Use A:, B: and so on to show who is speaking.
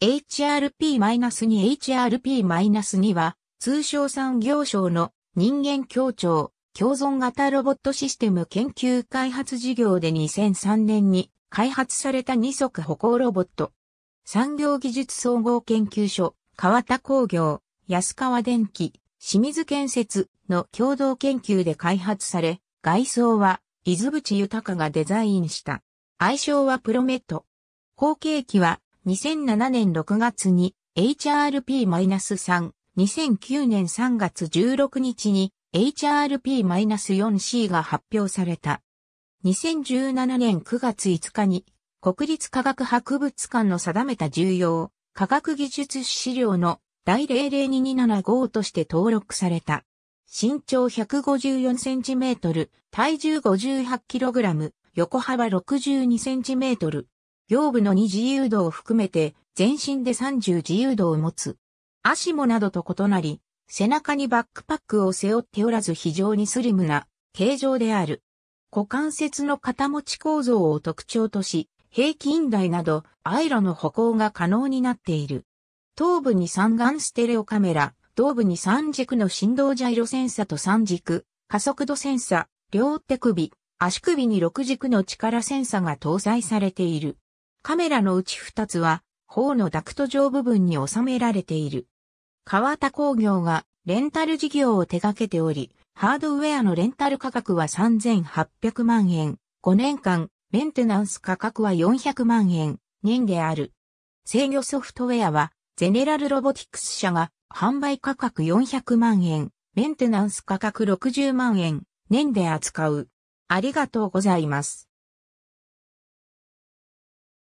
A: HRP-2HRP-2 は、通商産業省の人間協調、共存型ロボットシステム研究開発事業で2003年に開発された二足歩行ロボット。産業技術総合研究所、川田工業、安川電機、清水建設の共同研究で開発され、外装は、伊豆淵豊がデザインした。愛称はプロメット。後継機は、2007年6月に HRP-3、2009年3月16日に HRP-4C が発表された。2017年9月5日に国立科学博物館の定めた重要科学技術資料の第002275として登録された。身長154センチメートル、体重58キログラム、横幅62センチメートル、腰部の2自由度を含めて、全身で30自由度を持つ。足もなどと異なり、背中にバックパックを背負っておらず非常にスリムな形状である。股関節の肩持ち構造を特徴とし、平均台など、アイロの歩行が可能になっている。頭部に三眼ステレオカメラ、頭部に三軸の振動ジャイロセンサと三軸、加速度センサ、両手首、足首に六軸の力センサが搭載されている。カメラのうち2つは、頬のダクト上部分に収められている。川田工業がレンタル事業を手掛けており、ハードウェアのレンタル価格は3800万円、5年間、メンテナンス価格は400万円、年である。制御ソフトウェアは、ゼネラルロボティクス社が、販売価格400万円、メンテナンス価格60万円、年で扱う。ありがとうございます。